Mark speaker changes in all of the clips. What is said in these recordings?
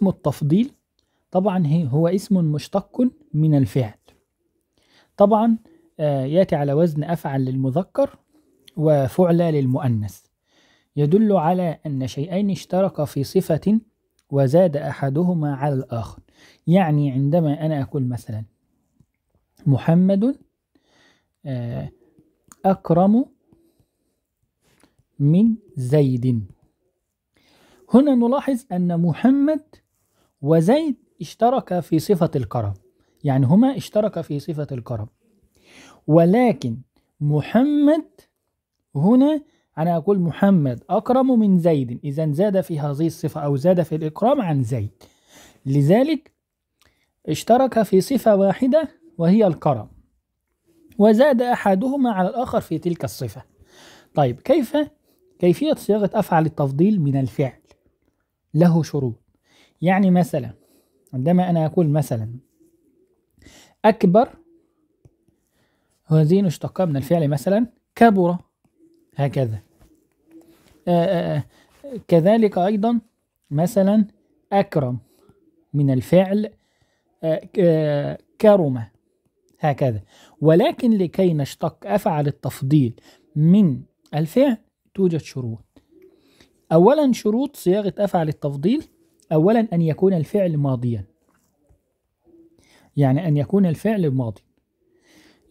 Speaker 1: اسمه التفضيل طبعا هو اسم مشتق من الفعل طبعا آه، ياتي على وزن أفعل للمذكر وفعلى للمؤنث يدل على أن شيئين اشتركا في صفة وزاد أحدهما على الآخر يعني عندما أنا أقول مثلا محمد آه، أكرم من زيد هنا نلاحظ أن محمد وزيد اشترك في صفة الكرم يعني هما اشترك في صفة الكرم ولكن محمد هنا أنا أقول محمد أكرم من زيد إذا زاد في هذه الصفة أو زاد في الإكرام عن زيد لذلك اشترك في صفة واحدة وهي الكرم وزاد أحدهما على الآخر في تلك الصفة طيب كيف كيفية صياغة أفعل التفضيل من الفعل له شروط يعني مثلا عندما أنا أقول مثلا أكبر هذين اشتقاء من الفعل مثلا كبر هكذا آآ آه، آآ آه، آه، كذلك أيضا مثلا أكرم من الفعل كرم هكذا ولكن لكي نشتق أفعل التفضيل من الفعل توجد شروط أولا شروط صياغة أفعل التفضيل أولا أن يكون الفعل ماضيا يعني أن يكون الفعل ماضي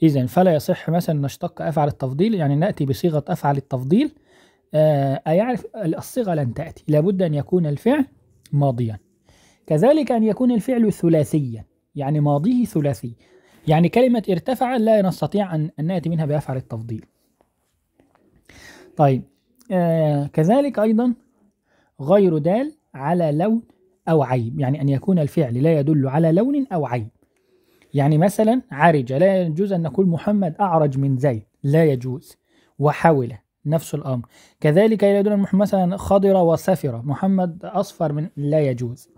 Speaker 1: إذا فلا يصح مثلا نشتق أفعل التفضيل يعني نأتي بصيغة أفعل التفضيل آه، أيعرف الصيغة لن تأتي لابد أن يكون الفعل ماضيا كذلك أن يكون الفعل ثلاثيا يعني ماضيه ثلاثي يعني كلمة ارتفع لا نستطيع أن نأتي منها بأفعل التفضيل طيب آه كذلك أيضا غير دال على لون أو عيب يعني أن يكون الفعل لا يدل على لون أو عيب يعني مثلا عرج لا يجوز أن نقول محمد أعرج من زيد لا يجوز وحول نفس الأمر كذلك لا يدل مثلا خضر وسفر محمد أصفر من لا يجوز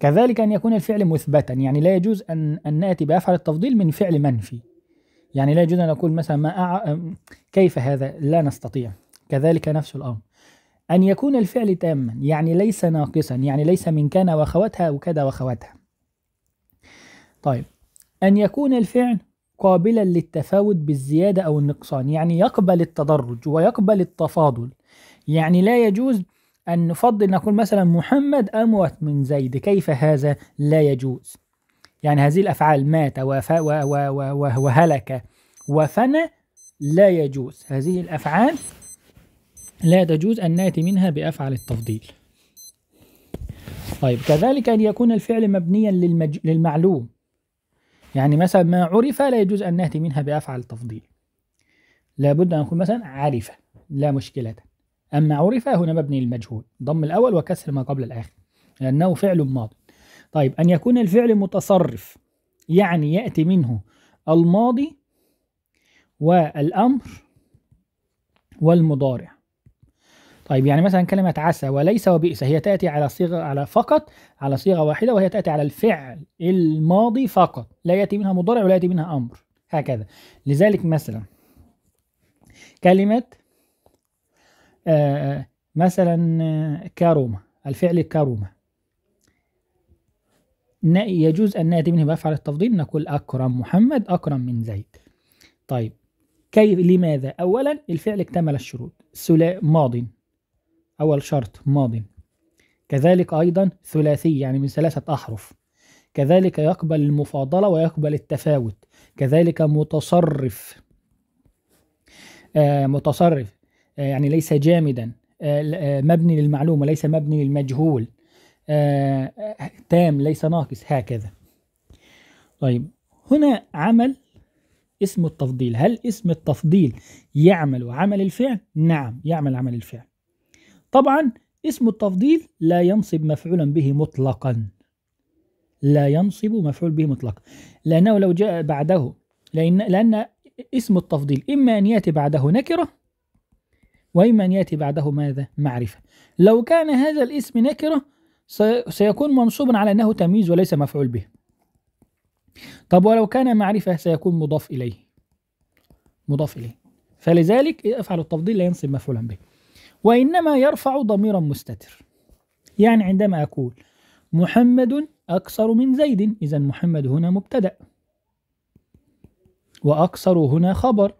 Speaker 1: كذلك أن يكون الفعل مثبتا يعني لا يجوز أن, أن نأتي بأفعل التفضيل من فعل منفي يعني لا يجوز أن نقول مثلا ما أع... كيف هذا لا نستطيع كذلك نفس الأمر أن يكون الفعل تاما يعني ليس ناقصا يعني ليس من كان وخواتها وكذا وخواتها طيب أن يكون الفعل قابلا للتفاوت بالزيادة أو النقصان يعني يقبل التدرج ويقبل التفاضل يعني لا يجوز أن نفضل نقول مثلا محمد أموت من زيد كيف هذا لا يجوز يعني هذه الأفعال مات و... و... و... وهلك وفنى لا يجوز هذه الأفعال لا تجوز أن نأتي منها بأفعل التفضيل طيب كذلك أن يكون الفعل مبنيا للمج... للمعلوم يعني مثلا ما عرف لا يجوز أن نأتي منها بأفعل التفضيل لابد أن نقول مثلا عرف لا مشكلة أما عرف هنا مبني للمجهول ضم الأول وكسر ما قبل الآخر لأنه فعل ماض طيب أن يكون الفعل متصرف يعني يأتي منه الماضي والأمر والمضارع طيب يعني مثلا كلمة عسى وليس وبئس هي تأتي على صيغة على فقط على صيغة واحدة وهي تأتي على الفعل الماضي فقط لا يأتي منها مضارع ولا يأتي منها أمر هكذا لذلك مثلا كلمة آه، مثلا كرومة الفعل كرومة يجوز أن نأتي منه بأفعل التفضيل نقول أكرم محمد أكرم من زيد طيب كيف لماذا أولا الفعل اكتمل الشروط ماض أول شرط ماض كذلك أيضا ثلاثي يعني من ثلاثة أحرف كذلك يقبل المفاضلة ويقبل التفاوت كذلك متصرف آه متصرف آه يعني ليس جامدا آه, آه، مبني للمعلومة ليس مبني للمجهول آه، آه، تام ليس ناقص هكذا طيب هنا عمل اسم التفضيل هل اسم التفضيل يعمل عمل الفعل؟ نعم يعمل عمل الفعل طبعا اسم التفضيل لا ينصب مفعولا به مطلقا لا ينصب مفعول به مطلقا لأنه لو جاء بعده لأن, لأن اسم التفضيل إما أن يأتي بعده نكرة وإما أن يأتي بعده ماذا؟ معرفة لو كان هذا الاسم نكرة سيكون منصوبا على أنه تمييز وليس مفعول به طب ولو كان معرفة سيكون مضاف إليه مضاف إليه فلذلك افعل التفضيل لا ينصب مفعولا به وإنما يرفع ضميرا مستتر يعني عندما أقول محمد أكثر من زيد إذا محمد هنا مبتدأ وأكثر هنا خبر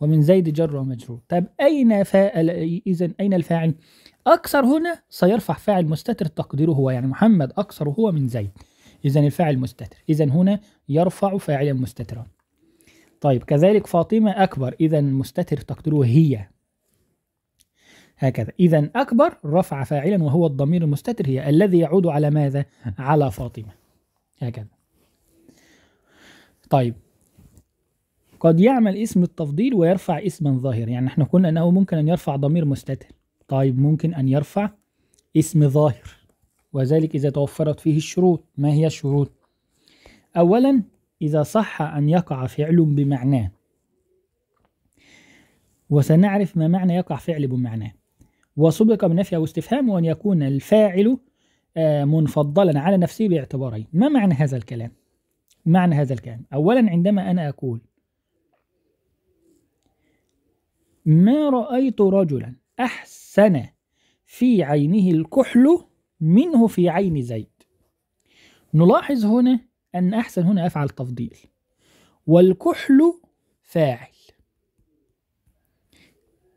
Speaker 1: ومن زيد جر ومجرور طيب أين فاعل إذا أين الفاعل أكثر هنا سيرفع فاعل مستتر تقديره هو يعني محمد أكثر هو من زيد إذا الفاعل مستتر إذا هنا يرفع فاعلا مستترا طيب كذلك فاطمة أكبر إذا مستتر تقديره هي هكذا إذا أكبر رفع فاعلا وهو الضمير المستتر هي الذي يعود على ماذا؟ على فاطمة هكذا طيب قد يعمل اسم التفضيل ويرفع اسما ظاهرا يعني احنا قلنا انه ممكن ان يرفع ضمير مستتر طيب ممكن ان يرفع اسم ظاهر وذلك اذا توفرت فيه الشروط ما هي الشروط اولا اذا صح ان يقع فعل بمعناه وسنعرف ما معنى يقع فعل بمعناه وسبق بنفي أو استفهام وأن يكون الفاعل آه، منفضلا على نفسه باعتبارين ما معنى هذا الكلام؟ معنى هذا الكلام أولا عندما أنا أقول ما رأيت رجلا أحسن في عينه الكحل منه في عين زيد نلاحظ هنا أن أحسن هنا أفعل تفضيل والكحل فاعل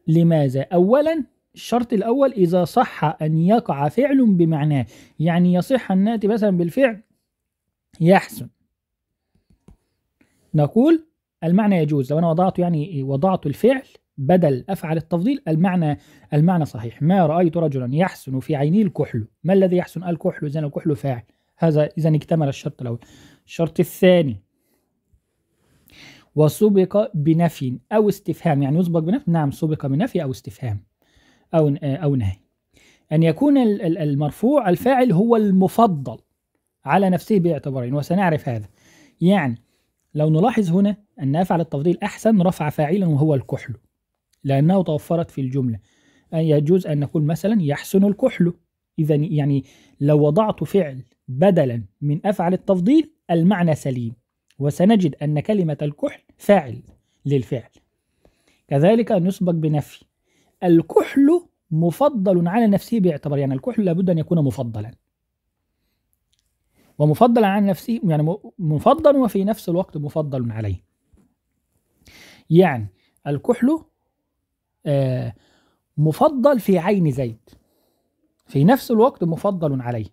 Speaker 1: لماذا؟ أولا الشرط الأول إذا صح أن يقع فعل بمعناه يعني يصح أن نأتي مثلا بالفعل يحسن نقول المعنى يجوز لو أنا وضعت يعني وضعت الفعل بدل أفعل التفضيل المعنى المعنى صحيح ما رأيت رجلا يحسن في عيني الكحل ما الذي يحسن الكحل إذا الكحل فاعل هذا إذا اكتمل الشرط الأول الشرط الثاني وسبق بنفي أو استفهام يعني يسبق بنفي نعم سبق بنفي أو استفهام أو آه، أو نهي أن يكون المرفوع الفاعل هو المفضل على نفسه باعتبارين وسنعرف هذا يعني لو نلاحظ هنا أن أفعل التفضيل أحسن رفع فاعلا وهو الكحل لأنه توفرت في الجملة يجوز أن نقول مثلا يحسن الكحل إذا يعني لو وضعت فعل بدلا من أفعل التفضيل المعنى سليم وسنجد أن كلمة الكحل فاعل للفعل كذلك أن يسبق بنفي الكحل مفضل على نفسه باعتبار يعني الكحل لابد أن يكون مفضلا ومفضل عن نفسه يعني مفضل وفي نفس الوقت مفضل عليه يعني الكحل آه، مفضل في عين زيد في نفس الوقت مفضل عليه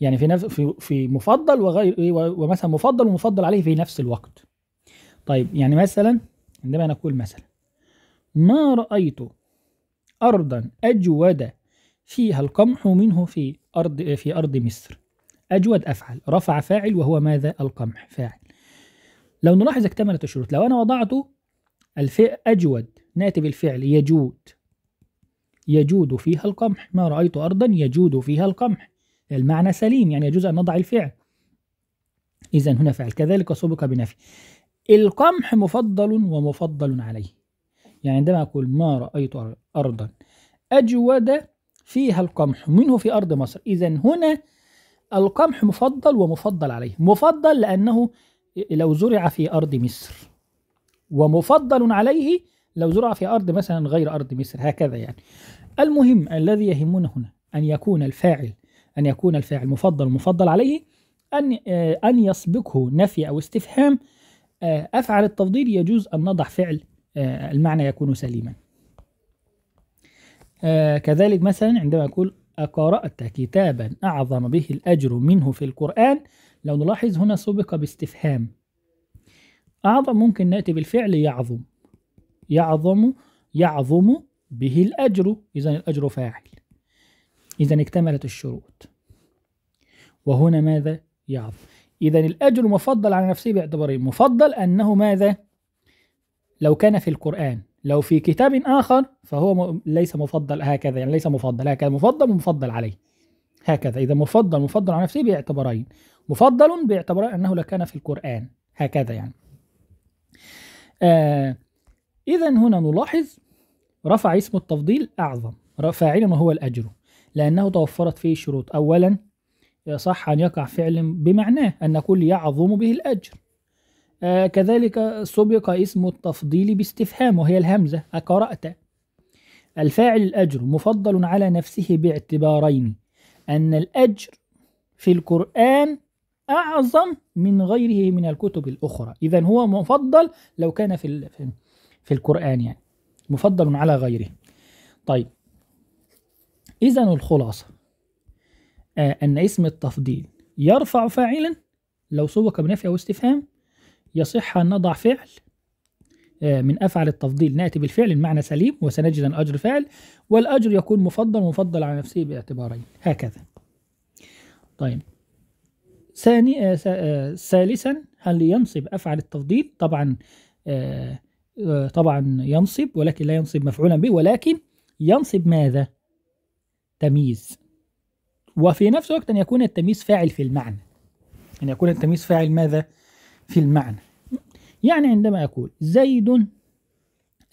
Speaker 1: يعني في نفس في مفضل وغير ومثلا مفضل ومفضل عليه في نفس الوقت طيب يعني مثلا عندما نقول مثلا ما رأيت أرضا أجود فيها القمح منه في أرض في أرض مصر أجود أفعل رفع فاعل وهو ماذا القمح فاعل لو نلاحظ اكتملت الشروط لو أنا وضعت الفئ أجود ناتب الفعل يجود يجود فيها القمح ما رأيت أرضا يجود فيها القمح المعنى سليم يعني يجوز أن نضع الفعل إذا هنا فعل كذلك سبق بنفي القمح مفضل ومفضل عليه يعني عندما أقول ما رأيت أرضا أجود فيها القمح منه في أرض مصر إذا هنا القمح مفضل ومفضل عليه مفضل لأنه لو زرع في أرض مصر ومفضل عليه لو زرع في أرض مثلا غير أرض مصر هكذا يعني المهم الذي يهمنا هنا أن يكون الفاعل أن يكون الفاعل مفضل مفضل عليه أن آه، أن يسبقه نفي أو استفهام آه، أفعل التفضيل يجوز أن نضع فعل آه، المعنى يكون سليما آه، كذلك مثلا عندما أقول أقرأت كتابا أعظم به الأجر منه في القرآن لو نلاحظ هنا سبق باستفهام أعظم ممكن نأتي بالفعل يعظم يعظم يعظم به الأجر إذا الأجر فاعل إذا اكتملت الشروط وهنا ماذا يعظم إذا الأجر مفضل على نفسه باعتبارين مفضل أنه ماذا لو كان في القرآن لو في كتاب آخر فهو ليس مفضل هكذا يعني ليس مفضل هكذا مفضل ومفضل عليه هكذا إذا مفضل مفضل على نفسه باعتبارين مفضل باعتبار أنه لكان في القرآن هكذا يعني آه إذا هنا نلاحظ رفع اسم التفضيل أعظم فاعل وهو الأجر لأنه توفرت فيه شروط أولا يصح أن يقع فعل بمعناه أن كل يعظم به الأجر آه كذلك سبق اسم التفضيل باستفهام وهي الهمزة أقرأت الفاعل الأجر مفضل على نفسه باعتبارين أن الأجر في القرآن أعظم من غيره من الكتب الأخرى إذا هو مفضل لو كان في في القرآن يعني مفضل على غيره طيب إذا الخلاصة آه أن اسم التفضيل يرفع فاعلا لو سبق بنفي أو استفهام يصح أن نضع فعل آه، من أفعل التفضيل نأتي بالفعل المعنى سليم وسنجد أن أجر فعل والأجر يكون مفضل مفضل على نفسه باعتبارين هكذا طيب ثاني آه، آه، ثالثا هل ينصب أفعل التفضيل طبعا طبعا ينصب ولكن لا ينصب مفعولا به ولكن ينصب ماذا تمييز وفي نفس الوقت أن يكون التمييز فاعل في المعنى أن يكون التمييز فاعل ماذا في المعنى يعني عندما أقول زيد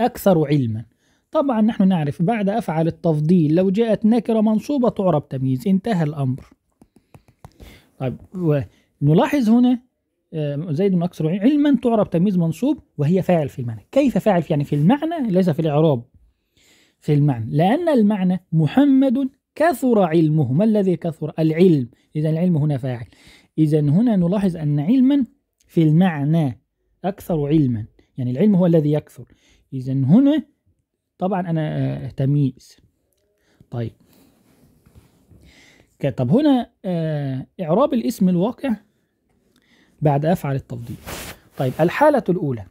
Speaker 1: أكثر علما طبعا نحن نعرف بعد أفعل التفضيل لو جاءت نكرة منصوبة تعرب تمييز انتهى الأمر طيب ونلاحظ هنا آه، زيد أكثر علما تعرب تمييز منصوب وهي فاعل في المعنى كيف فاعل يعني في المعنى ليس في الإعراب في المعنى لأن المعنى محمد كثر علمه ما الذي كثر العلم إذا العلم هنا فاعل إذا هنا نلاحظ أن علما في المعنى أكثر علما يعني العلم هو الذي يكثر إذا هنا طبعا أنا آه، تمييز طيب طب هنا آه، إعراب الاسم الواقع بعد أفعل التفضيل طيب الحالة الأولى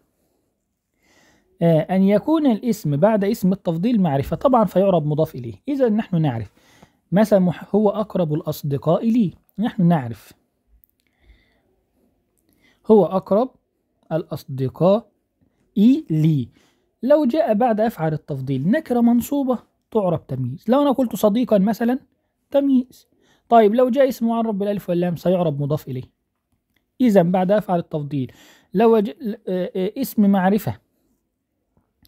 Speaker 1: آه، أن يكون الاسم بعد اسم التفضيل معرفة طبعا فيعرب مضاف إليه إذا نحن نعرف مثلا هو أقرب الأصدقاء لي نحن نعرف هو أقرب الأصدقاء إي لي لو جاء بعد أفعل التفضيل نكرة منصوبة تعرب تمييز لو أنا قلت صديقا مثلا تمييز طيب لو جاء اسم معرب بالألف واللام سيعرب مضاف إليه إذا بعد أفعل التفضيل لو ج... آه، آه، اسم معرفة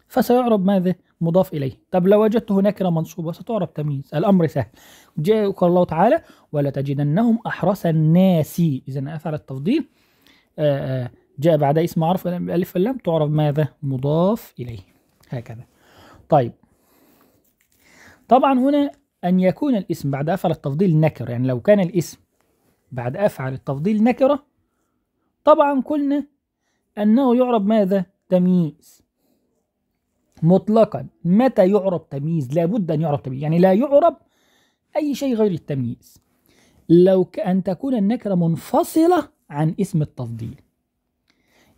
Speaker 1: فسيعرب ماذا؟ مضاف إليه طب لو وجدته نكرة منصوبة ستعرب تمييز الأمر سهل جاء قال الله تعالى ولا تجدنهم أحرس الناس إذا أفعل التفضيل آه، آه، جاء بعد اسم عرف ألف اللام تعرف ماذا مضاف إليه هكذا طيب طبعا هنا أن يكون الاسم بعد أفعل التفضيل نكرة يعني لو كان الاسم بعد أفعل التفضيل نكرة طبعا قلنا أنه يعرب ماذا تمييز مطلقا متى يعرب تمييز لابد أن يعرب تمييز يعني لا يعرب أي شيء غير التمييز لو أن تكون النكرة منفصلة عن اسم التفضيل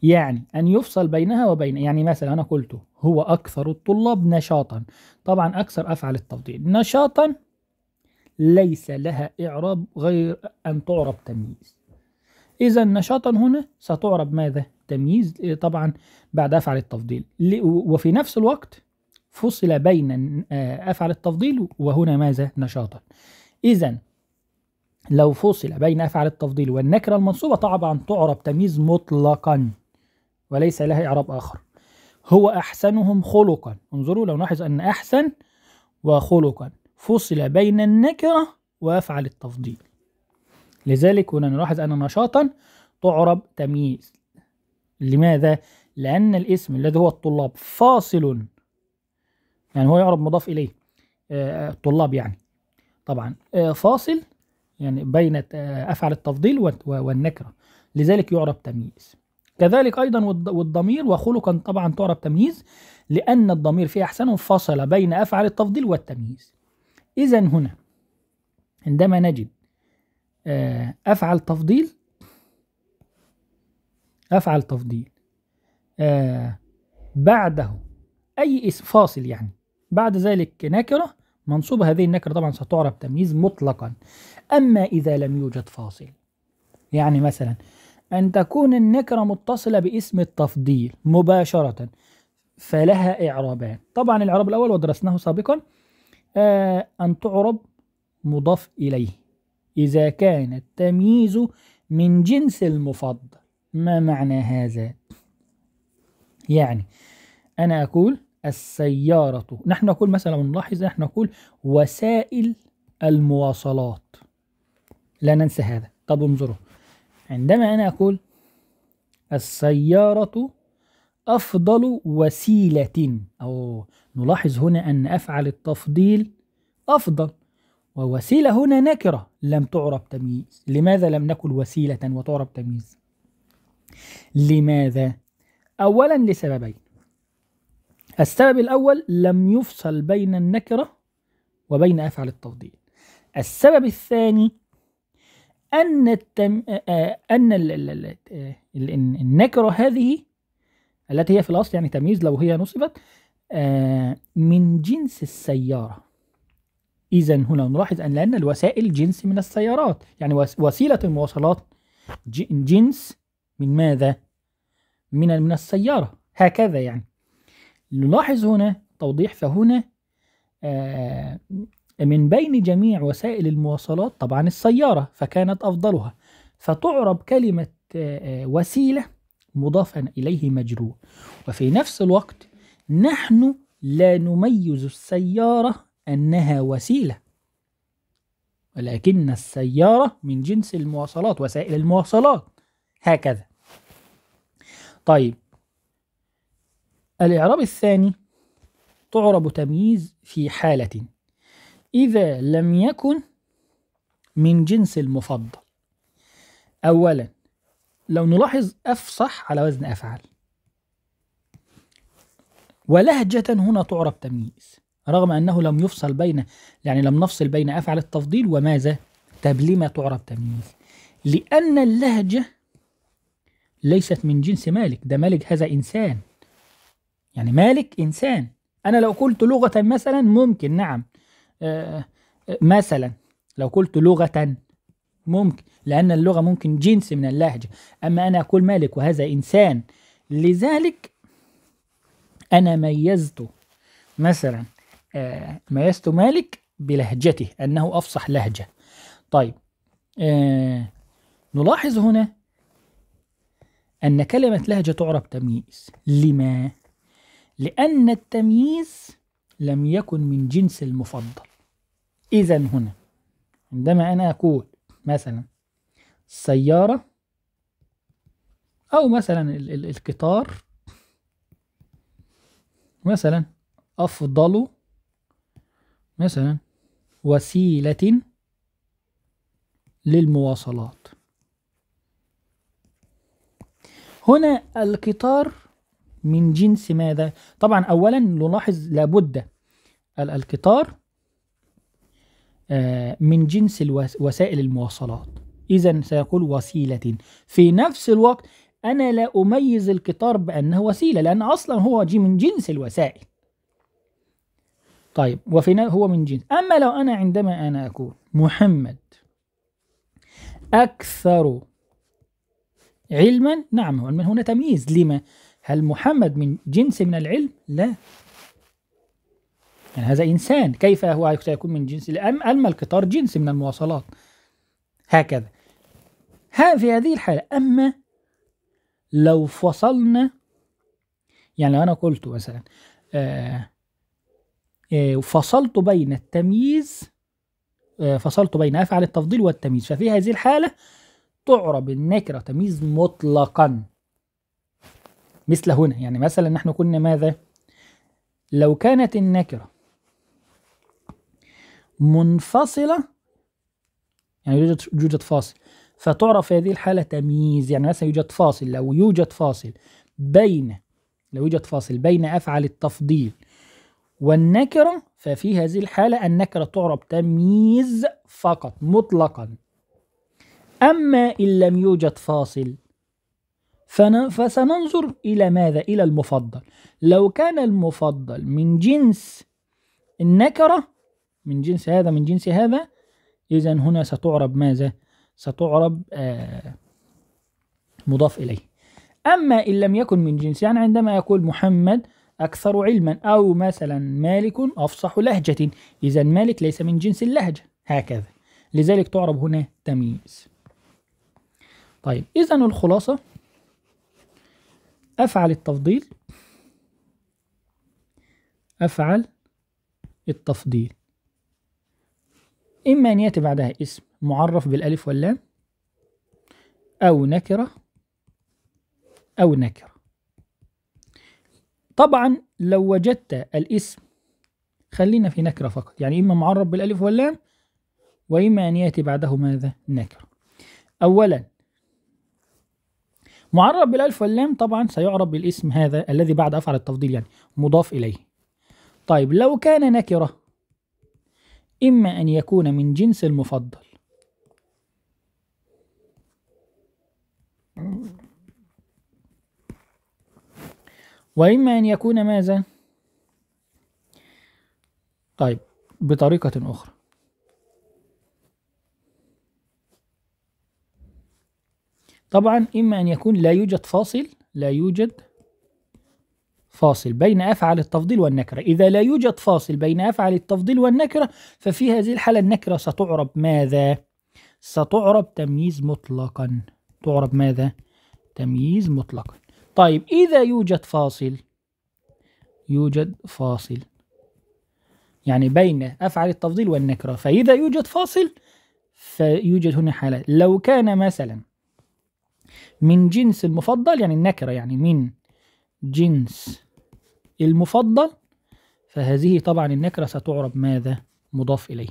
Speaker 1: يعني أن يفصل بينها وبين يعني مثلا أنا قلت هو أكثر الطلاب نشاطا طبعا أكثر أفعل التفضيل نشاطا ليس لها إعراب غير أن تعرب تمييز إذا نشاطا هنا ستعرب ماذا؟ تمييز طبعا بعد أفعل التفضيل وفي نفس الوقت فصل بين آه، أفعل التفضيل وهنا ماذا؟ نشاطا إذا لو فصل بين أفعال التفضيل والنكرة المنصوبة طبعا تعرب تمييز مطلقا وليس لها إعراب آخر هو أحسنهم خلقا انظروا لو نلاحظ أن أحسن وخلقا فصل بين النكرة وأفعل التفضيل لذلك هنا نلاحظ أن نشاطا تعرب تمييز لماذا؟ لأن الاسم الذي هو الطلاب فاصل يعني هو يعرب مضاف إليه الطلاب آه، آه، يعني طبعا آه، فاصل يعني بين أفعل التفضيل والنكرة لذلك يعرب تمييز كذلك أيضا والضمير وخلقا طبعا تعرب تمييز لأن الضمير في أحسن فصل بين أفعل التفضيل والتمييز إذا هنا عندما نجد آه، أفعل تفضيل أفعل تفضيل آه، بعده أي اسم فاصل يعني بعد ذلك نكرة منصوب هذه النكرة طبعا ستعرب تمييز مطلقا أما إذا لم يوجد فاصل يعني مثلا أن تكون النكرة متصلة باسم التفضيل مباشرة فلها إعرابان طبعا الإعراب الأول ودرسناه سابقا آه أن تعرب مضاف إليه إذا كان التمييز من جنس المفضل ما معنى هذا؟ يعني أنا أقول السيارة نحن نقول مثلا نلاحظ نحن نقول وسائل المواصلات لا ننسى هذا طب انظروا عندما أنا أقول السيارة أفضل وسيلة أو نلاحظ هنا أن أفعل التفضيل أفضل ووسيلة هنا نكرة لم تعرب تمييز لماذا لم نقل وسيلة وتعرب تمييز لماذا؟ أولا لسببين السبب الأول لم يفصل بين النكرة وبين أفعل التفضيل السبب الثاني أن التم... أن النكرة هذه التي هي في الأصل يعني تمييز لو هي نصبت آه، من جنس السيارة إذا هنا نلاحظ أن لأن الوسائل جنس من السيارات يعني وسيلة المواصلات جنس من ماذا؟ من من السيارة هكذا يعني نلاحظ هنا توضيح فهنا آه، من بين جميع وسائل المواصلات طبعا السيارة فكانت أفضلها فتعرب كلمة آه، آه، وسيلة مضافا إليه مجرور وفي نفس الوقت نحن لا نميز السيارة أنها وسيلة ولكن السيارة من جنس المواصلات وسائل المواصلات هكذا طيب الإعراب الثاني تعرب تمييز في حالة إذا لم يكن من جنس المفضل أولا لو نلاحظ أفصح على وزن أفعل ولهجة هنا تعرب تمييز رغم أنه لم يفصل بين يعني لم نفصل بين أفعل التفضيل وماذا لما تعرب تمييز لأن اللهجة ليست من جنس مالك ده مالك هذا إنسان يعني مالك إنسان أنا لو قلت لغة مثلا ممكن نعم آه، آه، مثلا لو قلت لغة ممكن لأن اللغة ممكن جنس من اللهجة أما أنا أقول مالك وهذا إنسان لذلك أنا ميزت مثلا آه، ميزت مالك بلهجته أنه أفصح لهجة طيب نلاحظ هنا أن كلمة لهجة تعرب تمييز لما؟ لأن التمييز لم يكن من جنس المفضل إذا هنا عندما أنا أقول مثلا السيارة أو مثلا القطار مثلا أفضل مثلا وسيلة للمواصلات هنا القطار من جنس ماذا طبعا اولا نلاحظ لابد القطار آه، من جنس وسائل المواصلات اذا سيقول وسيله في نفس الوقت انا لا اميز القطار بانه وسيله لان اصلا هو جي من جنس الوسائل طيب وفي هو من جنس اما لو انا عندما انا اقول محمد اكثر علما نعم من هنا تمييز لما هل محمد من جنس من العلم؟ لا يعني هذا إنسان كيف هو سيكون من جنس أما القطار جنس من المواصلات هكذا ها في هذه الحالة أما لو فصلنا يعني لو أنا قلت مثلا آه، آه، فصلت بين التمييز آه، فصلت بين أفعل التفضيل والتمييز ففي هذه الحالة تعرب النكرة تمييز مطلقا مثل هنا يعني مثلا نحن كنا ماذا لو كانت النكرة منفصلة يعني يوجد يوجد فاصل فتعرف هذه الحالة تمييز يعني مثلا يوجد فاصل لو يوجد فاصل بين لو يوجد فاصل بين أفعل التفضيل والنكرة ففي هذه الحالة النكرة تعرب تمييز فقط مطلقا أما إن لم يوجد فاصل فسننظر إلى ماذا؟ إلى المفضل لو كان المفضل من جنس النكرة من جنس هذا من جنس هذا إذا هنا ستعرب ماذا؟ ستعرب آه مضاف إليه أما إن لم يكن من جنس يعني عندما يقول محمد أكثر علما أو مثلا مالك أفصح لهجة إذا مالك ليس من جنس اللهجة هكذا لذلك تعرب هنا تمييز طيب إذا الخلاصة أفعل التفضيل أفعل التفضيل إما أن يأتي بعدها اسم معرف بالألف واللام أو نكرة أو نكرة طبعا لو وجدت الاسم خلينا في نكرة فقط يعني إما معرف بالألف واللام وإما أن يأتي بعده ماذا نكرة أولا معرب بالالف واللام طبعا سيعرب بالاسم هذا الذي بعد افعل التفضيل يعني مضاف اليه طيب لو كان نكره اما ان يكون من جنس المفضل وإما أن يكون ماذا؟ طيب بطريقة أخرى طبعا إما أن يكون لا يوجد فاصل لا يوجد فاصل بين أفعل التفضيل والنكرة إذا لا يوجد فاصل بين أفعل التفضيل والنكرة ففي هذه الحالة النكرة ستعرب ماذا؟ ستعرب تمييز مطلقا تعرب ماذا؟ تمييز مطلقا طيب إذا يوجد فاصل يوجد فاصل يعني بين أفعل التفضيل والنكرة فإذا يوجد فاصل فيوجد هنا حالات لو كان مثلا من جنس المفضل يعني النكرة يعني من جنس المفضل فهذه طبعا النكرة ستعرب ماذا مضاف إليه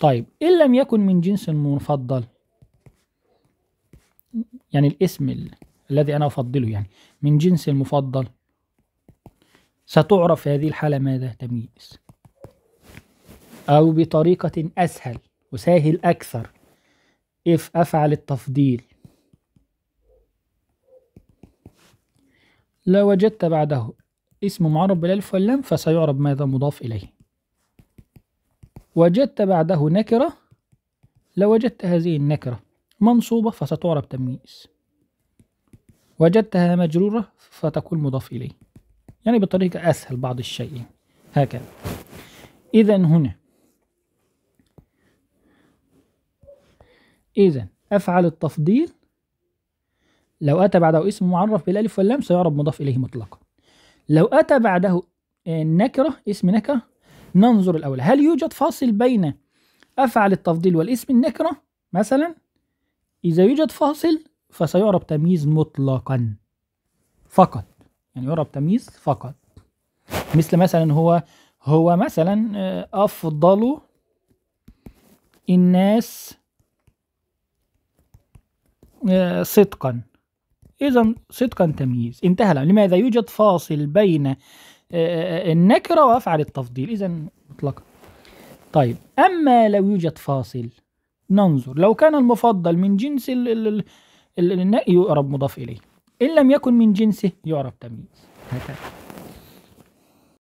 Speaker 1: طيب إن لم يكن من جنس المفضل يعني الاسم ال... الذي أنا أفضله يعني من جنس المفضل ستعرف في هذه الحالة ماذا تمييز أو بطريقة أسهل وسهل أكثر if أفعل التفضيل لو وجدت بعده اسم معرب بالالف واللام فسيعرب ماذا مضاف إليه وجدت بعده نكرة لو وجدت هذه النكرة منصوبة فستعرب تمييز وجدتها مجرورة فتكون مضاف إليه يعني بطريقة أسهل بعض الشيء هكذا إذا هنا إذا أفعل التفضيل لو أتى بعده اسم معرف بالألف واللام سيعرب مضاف إليه مطلقا لو أتى بعده آه، نكرة اسم نكرة ننظر الأول هل يوجد فاصل بين أفعل التفضيل والاسم النكرة مثلا إذا يوجد فاصل فسيعرب تمييز مطلقا فقط يعني يعرب تمييز فقط مثل مثلا هو هو مثلا آه، أفضل الناس آه، صدقا إذا صدقا تمييز انتهى الأمر لماذا يوجد فاصل بين آه، آه، النكرة وأفعل التفضيل إذا مطلقا طيب أما لو يوجد فاصل ننظر لو كان المفضل من جنس ال ال مضاف إليه إن لم يكن من جنسه يعرب تمييز هكذا